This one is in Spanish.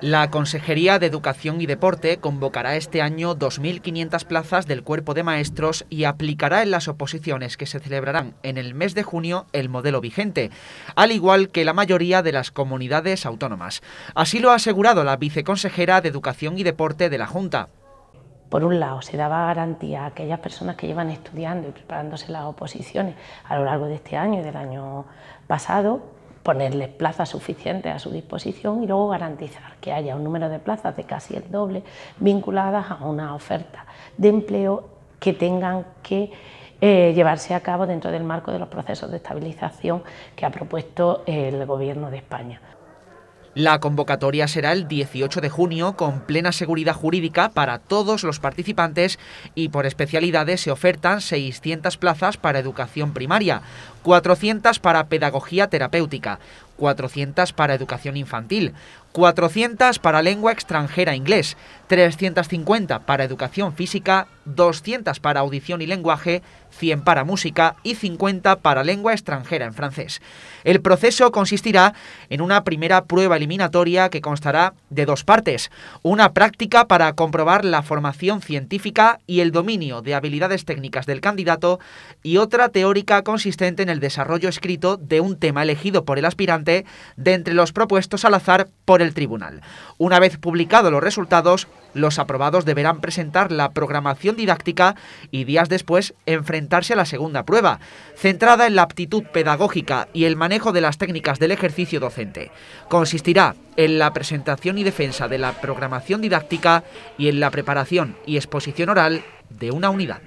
La Consejería de Educación y Deporte convocará este año 2.500 plazas del cuerpo de maestros y aplicará en las oposiciones que se celebrarán en el mes de junio el modelo vigente, al igual que la mayoría de las comunidades autónomas. Así lo ha asegurado la viceconsejera de Educación y Deporte de la Junta. Por un lado, se daba garantía a aquellas personas que llevan estudiando y preparándose las oposiciones a lo largo de este año y del año pasado ponerles plazas suficientes a su disposición y luego garantizar que haya un número de plazas de casi el doble vinculadas a una oferta de empleo que tengan que eh, llevarse a cabo dentro del marco de los procesos de estabilización que ha propuesto el Gobierno de España. La convocatoria será el 18 de junio con plena seguridad jurídica para todos los participantes y por especialidades se ofertan 600 plazas para educación primaria, 400 para pedagogía terapéutica, 400 para educación infantil, 400 para lengua extranjera inglés, 350 para educación física, 200 para audición y lenguaje, 100 para música y 50 para lengua extranjera en francés. El proceso consistirá en una primera prueba eliminatoria que constará de dos partes, una práctica para comprobar la formación científica y el dominio de habilidades técnicas del candidato y otra teórica consistente en el desarrollo escrito de un tema elegido por el aspirante de entre los propuestos al azar por el tribunal. Una vez publicados los resultados, los aprobados deberán presentar la programación didáctica y días después enfrentarse a la segunda prueba, centrada en la aptitud pedagógica y el manejo de las técnicas del ejercicio docente. Consistirá en la presentación y defensa de la programación didáctica y en la preparación y exposición oral de una unidad.